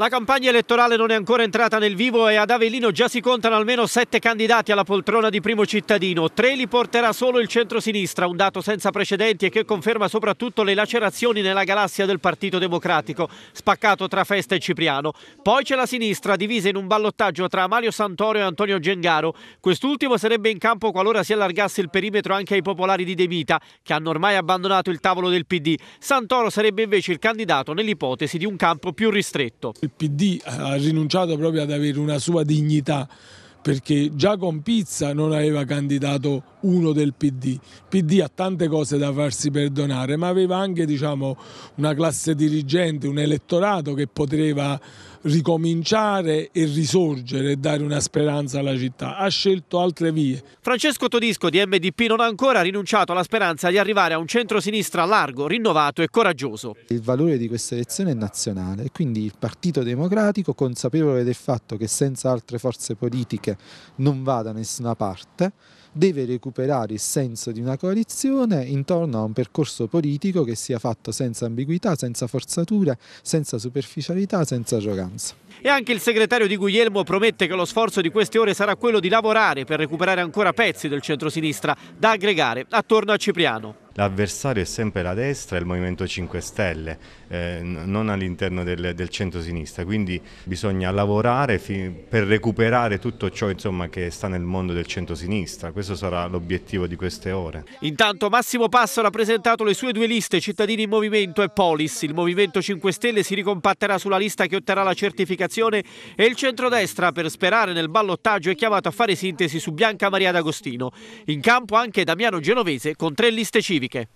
La campagna elettorale non è ancora entrata nel vivo e ad Avellino già si contano almeno sette candidati alla poltrona di primo cittadino. Tre li porterà solo il centro-sinistra, un dato senza precedenti e che conferma soprattutto le lacerazioni nella galassia del Partito Democratico, spaccato tra Festa e Cipriano. Poi c'è la sinistra, divisa in un ballottaggio tra Mario Santoro e Antonio Gengaro. Quest'ultimo sarebbe in campo qualora si allargasse il perimetro anche ai popolari di De Vita, che hanno ormai abbandonato il tavolo del PD. Santoro sarebbe invece il candidato nell'ipotesi di un campo più ristretto il PD ha rinunciato proprio ad avere una sua dignità perché già con Pizza non aveva candidato uno del PD. Il PD ha tante cose da farsi perdonare, ma aveva anche diciamo, una classe dirigente, un elettorato che poteva ricominciare e risorgere e dare una speranza alla città, ha scelto altre vie. Francesco Todisco di MDP non ha ancora rinunciato alla speranza di arrivare a un centro-sinistra largo, rinnovato e coraggioso. Il valore di questa elezione è nazionale, quindi il Partito Democratico, consapevole del fatto che senza altre forze politiche non va da nessuna parte, deve recuperare il senso di una coalizione intorno a un percorso politico che sia fatto senza ambiguità, senza forzature, senza superficialità, senza giocare maggioranza. E anche il segretario di Guglielmo promette che lo sforzo di queste ore sarà quello di lavorare per recuperare ancora pezzi del centro-sinistra da aggregare attorno a Cipriano l'avversario è sempre la destra e il Movimento 5 Stelle, eh, non all'interno del, del centro-sinistra, quindi bisogna lavorare per recuperare tutto ciò insomma, che sta nel mondo del centro-sinistra, questo sarà l'obiettivo di queste ore. Intanto Massimo Passo ha presentato le sue due liste, Cittadini in Movimento e Polis, il Movimento 5 Stelle si ricompatterà sulla lista che otterrà la certificazione e il centrodestra per sperare nel ballottaggio è chiamato a fare sintesi su Bianca Maria D'Agostino. In campo anche Damiano Genovese con tre liste civiche. weekend.